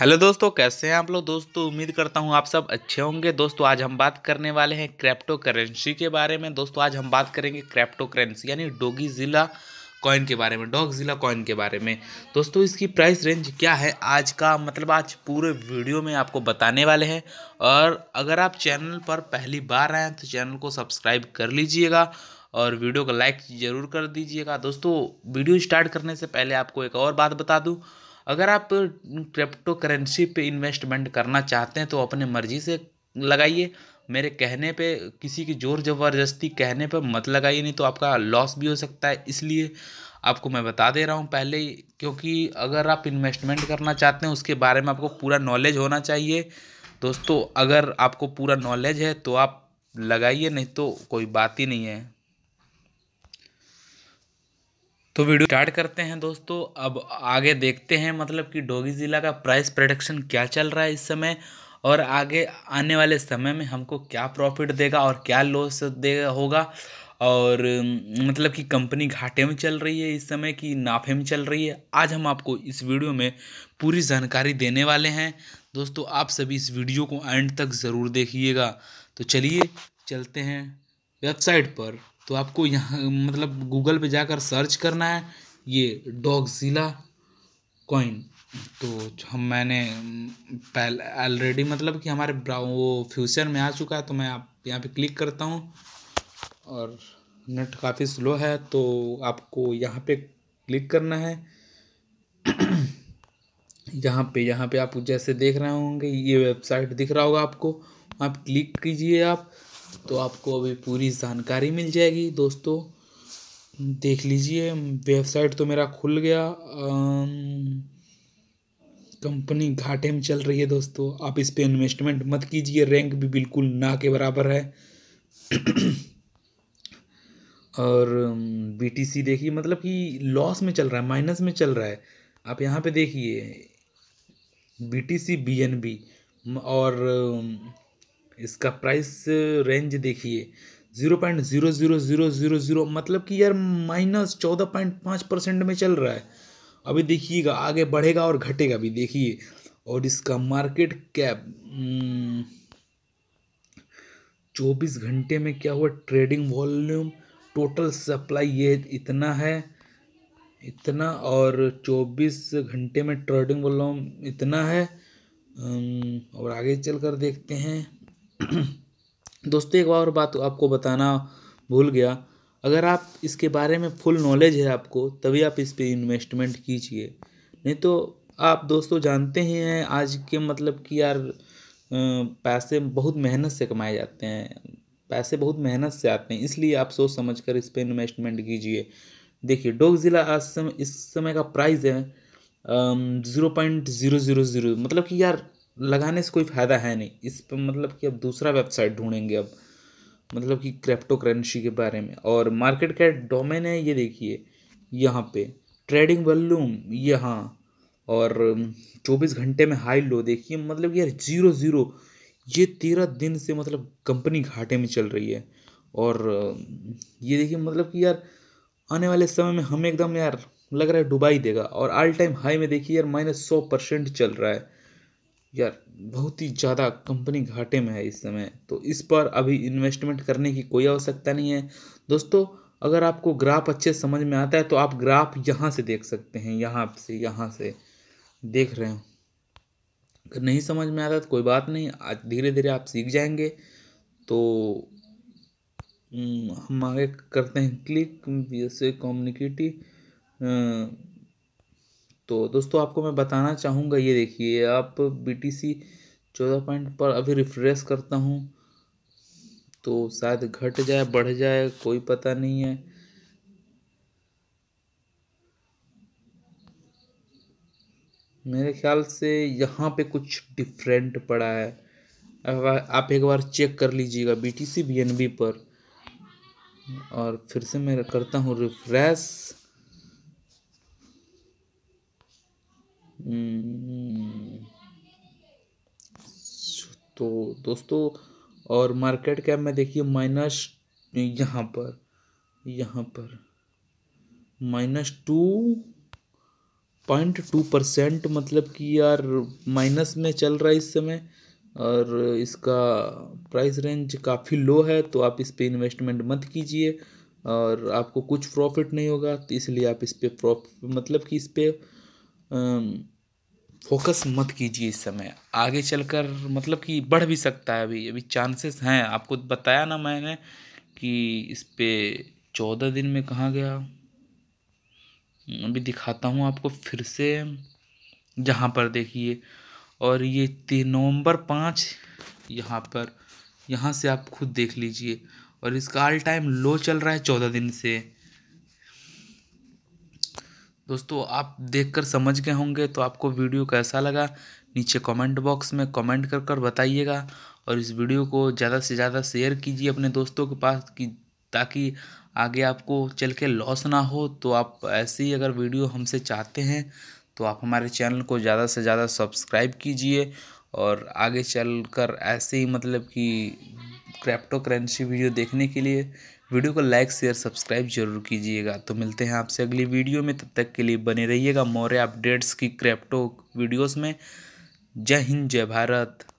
Hello दोस्तों कैसे हैं आप लोग दोस्तों उम्मीद करता हूं आप सब अच्छे होंगे दोस्तों आज हम बात करने वाले हैं क्रैप्टो करेंसी के बारे में दोस्तों आज हम बात करेंगे क्रैप्टो करेंसी यानी डोगी ज़िला कॉइन के बारे में डॉग ज़िला कॉइन के बारे में दोस्तों इसकी प्राइस रेंज क्या है आज का मतलब आज पूरे वीडियो में आपको बताने वाले हैं और अगर आप चैनल पर पहली बार आए तो चैनल को सब्सक्राइब कर लीजिएगा और वीडियो को लाइक ज़रूर कर दीजिएगा दोस्तों वीडियो स्टार्ट करने से पहले आपको एक और बात बता दूँ अगर आप क्रिप्टो करेंसी पे इन्वेस्टमेंट करना चाहते हैं तो अपने मर्जी से लगाइए मेरे कहने पे किसी की ज़ोर ज़बरदस्ती कहने पे मत लगाइए नहीं तो आपका लॉस भी हो सकता है इसलिए आपको मैं बता दे रहा हूँ पहले ही क्योंकि अगर आप इन्वेस्टमेंट करना चाहते हैं उसके बारे में आपको पूरा नॉलेज होना चाहिए दोस्तों अगर आपको पूरा नॉलेज है तो आप लगाइए नहीं तो कोई बात ही नहीं है तो वीडियो स्टार्ट करते हैं दोस्तों अब आगे देखते हैं मतलब कि डोगी ज़िला का प्राइस प्रोडक्शन क्या चल रहा है इस समय और आगे आने वाले समय में हमको क्या प्रॉफिट देगा और क्या लॉस देगा होगा और मतलब कि कंपनी घाटे में चल रही है इस समय की नाफे में चल रही है आज हम आपको इस वीडियो में पूरी जानकारी देने वाले हैं दोस्तों आप सभी इस वीडियो को एंड तक ज़रूर देखिएगा तो चलिए चलते हैं वेबसाइट पर तो आपको यहाँ मतलब गूगल पे जाकर सर्च करना है ये डॉगजिला कॉइन तो हम मैंने पहले ऑलरेडी मतलब कि हमारे वो फ्यूचर में आ चुका है तो मैं आप यहाँ पे क्लिक करता हूँ और नेट काफ़ी स्लो है तो आपको यहाँ पे क्लिक करना है यहाँ पे यहाँ पे आप जैसे देख रहे होंगे ये वेबसाइट दिख रहा होगा आपको आप क्लिक कीजिए आप तो आपको अभी पूरी जानकारी मिल जाएगी दोस्तों देख लीजिए वेबसाइट तो मेरा खुल गया कंपनी घाटे में चल रही है दोस्तों आप इस पर इन्वेस्टमेंट मत कीजिए रैंक भी बिल्कुल ना के बराबर है और बीटीसी देखिए मतलब कि लॉस में चल रहा है माइनस में चल रहा है आप यहाँ पे देखिए बीटीसी बीएनबी और इसका प्राइस रेंज देखिए zero point zero zero zero zero zero मतलब कि यार माइनस चौदह पॉइंट पाँच परसेंट में चल रहा है अभी देखिएगा आगे बढ़ेगा और घटेगा भी देखिए और इसका मार्केट हम्म, कैप चौबीस घंटे में क्या हुआ ट्रेडिंग वॉल्यूम टोटल सप्लाई ये इतना है इतना और चौबीस घंटे में ट्रेडिंग वॉल्यूम इतना है हम्म, और आगे चल कर देखते हैं दोस्तों एक और बात आपको बताना भूल गया अगर आप इसके बारे में फुल नॉलेज है आपको तभी आप इस पर इन्वेस्टमेंट कीजिए नहीं तो आप दोस्तों जानते ही हैं आज के मतलब कि यार पैसे बहुत मेहनत से कमाए जाते हैं पैसे बहुत मेहनत से आते हैं इसलिए आप सोच समझ कर इस पर इन्वेस्टमेंट कीजिए देखिए डोग ज़िला आज समय इस समय का प्राइस है zero point zero zero zero मतलब कि यार लगाने से कोई फ़ायदा है नहीं इस पर मतलब कि अब दूसरा वेबसाइट ढूंढेंगे अब मतलब कि क्रिप्टो करेंसी के बारे में और मार्केट का डोमेन है ये देखिए यहाँ पे ट्रेडिंग वॉल्यूम यहाँ और चौबीस घंटे में हाई लो देखिए मतलब यार जीरो ज़ीरो ये तेरह दिन से मतलब कंपनी घाटे में चल रही है और ये देखिए मतलब कि यार आने वाले समय में हमें एकदम यार लग रहा है डुबाई देगा और ऑल टाइम हाई में देखिए यार माइनस सौ परसेंट चल रहा है यार बहुत ही ज़्यादा कंपनी घाटे में है इस समय तो इस पर अभी इन्वेस्टमेंट करने की कोई आवश्यकता नहीं है दोस्तों अगर आपको ग्राफ अच्छे समझ में आता है तो आप ग्राफ यहाँ से देख सकते हैं यहाँ से यहाँ से देख रहे हो अगर नहीं समझ में आता तो कोई बात नहीं आज धीरे धीरे आप सीख जाएंगे तो हम्म, हम आगे करते हैं क्लिक जैसे कम्युनिकेटिव तो दोस्तों आपको मैं बताना चाहूँगा ये देखिए आप बी टी सी चौदह पॉइंट पर अभी रिफ्रेश करता हूँ तो शायद घट जाए बढ़ जाए कोई पता नहीं है मेरे ख्याल से यहाँ पे कुछ डिफरेंट पड़ा है आप एक बार चेक कर लीजिएगा B T C B N B पर और फिर से मैं करता हूँ रिफ्रेश हम्म। तो दोस्तों और मार्केट कैप में देखिए माइनस यहाँ पर यहाँ पर minus two point two percent मतलब कि यार माइनस में चल रहा है इस समय और इसका प्राइस रेंज काफ़ी लो है तो आप इस पर इन्वेस्टमेंट मत कीजिए और आपको कुछ प्रॉफिट नहीं होगा तो इसलिए आप इस पर प्रॉफ मतलब कि इस पर फोकस मत कीजिए इस समय आगे चलकर मतलब कि बढ़ भी सकता है अभी अभी चांसेस हैं आपको बताया ना मैंने कि इस पर चौदह दिन में कहाँ गया अभी दिखाता हूँ आपको फिर से जहाँ पर देखिए और ये तीन नवंबर पाँच यहाँ पर यहाँ से आप खुद देख लीजिए और इसका ऑल टाइम लो चल रहा है चौदह दिन से दोस्तों आप देखकर समझ गए होंगे तो आपको वीडियो कैसा लगा नीचे कमेंट बॉक्स में कमेंट कर कर बताइएगा और इस वीडियो को ज़्यादा से ज़्यादा शेयर कीजिए अपने दोस्तों के पास कि ताकि आगे आपको चल के लॉस ना हो तो आप ऐसे ही अगर वीडियो हमसे चाहते हैं तो आप हमारे चैनल को ज़्यादा से ज़्यादा सब्सक्राइब कीजिए और आगे चल कर ऐसे ही मतलब कि क्रिप्टो करेंसी वीडियो देखने के लिए वीडियो को लाइक शेयर सब्सक्राइब जरूर कीजिएगा तो मिलते हैं आपसे अगली वीडियो में तब तक के लिए बने रहिएगा मौर्य अपडेट्स की क्रैप्टो वीडियोस में जय हिंद जय भारत